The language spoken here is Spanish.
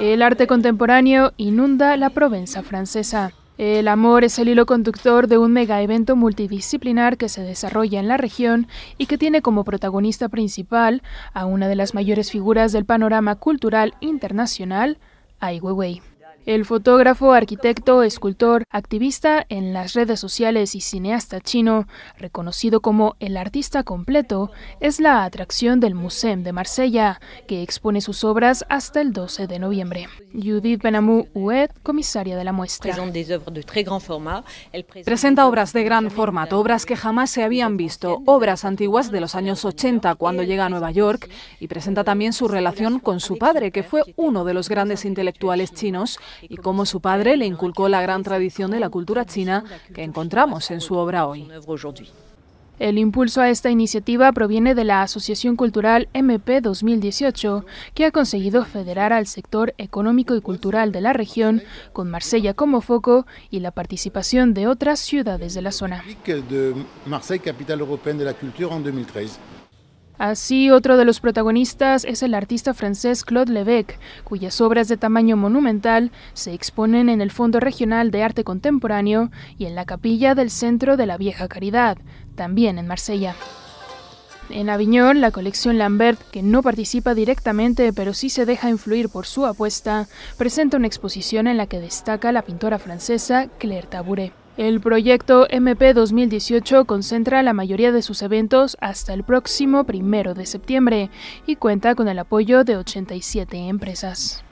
El arte contemporáneo inunda la Provenza francesa. El amor es el hilo conductor de un mega evento multidisciplinar que se desarrolla en la región y que tiene como protagonista principal a una de las mayores figuras del panorama cultural internacional, Ai Weiwei. El fotógrafo, arquitecto, escultor, activista en las redes sociales y cineasta chino, reconocido como el artista completo, es la atracción del Museum de Marsella, que expone sus obras hasta el 12 de noviembre. Judith Benamou Huet, comisaria de la muestra. Presenta obras de gran formato, obras que jamás se habían visto, obras antiguas de los años 80 cuando llega a Nueva York, y presenta también su relación con su padre, que fue uno de los grandes intelectuales chinos y cómo su padre le inculcó la gran tradición de la cultura china que encontramos en su obra hoy. El impulso a esta iniciativa proviene de la Asociación Cultural MP 2018, que ha conseguido federar al sector económico y cultural de la región, con Marsella como foco y la participación de otras ciudades de la zona. De capital de la cultura, en 2013. Así, otro de los protagonistas es el artista francés Claude Lévesque, cuyas obras de tamaño monumental se exponen en el Fondo Regional de Arte Contemporáneo y en la capilla del Centro de la Vieja Caridad, también en Marsella. En Aviñón, la colección Lambert, que no participa directamente pero sí se deja influir por su apuesta, presenta una exposición en la que destaca la pintora francesa Claire Tabouret. El proyecto MP 2018 concentra la mayoría de sus eventos hasta el próximo primero de septiembre y cuenta con el apoyo de 87 empresas.